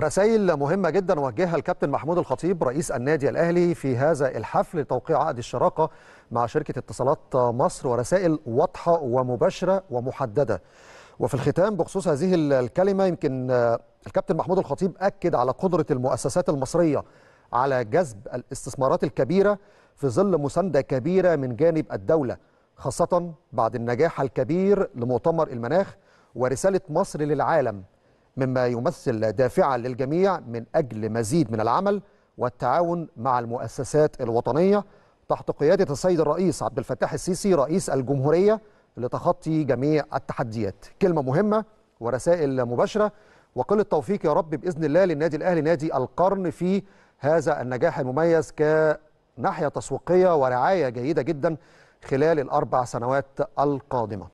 رسائل مهمة جدا وجهها الكابتن محمود الخطيب رئيس النادي الأهلي في هذا الحفل لتوقيع عقد الشراكة مع شركة اتصالات مصر ورسائل واضحة ومباشرة ومحددة وفي الختام بخصوص هذه الكلمة يمكن آه، الكابتن محمود الخطيب أكد على قدرة المؤسسات المصرية على جذب الاستثمارات الكبيرة في ظل مساندة كبيرة من جانب الدولة خاصة بعد النجاح الكبير لمؤتمر المناخ ورسالة مصر للعالم مما يمثل دافعا للجميع من أجل مزيد من العمل والتعاون مع المؤسسات الوطنية تحت قيادة السيد الرئيس عبد الفتاح السيسي رئيس الجمهورية لتخطي جميع التحديات كلمة مهمة ورسائل مباشرة وكل التوفيق يا رب بإذن الله للنادي الأهلي نادي القرن في هذا النجاح المميز كناحية تسويقية ورعاية جيدة جدا خلال الأربع سنوات القادمة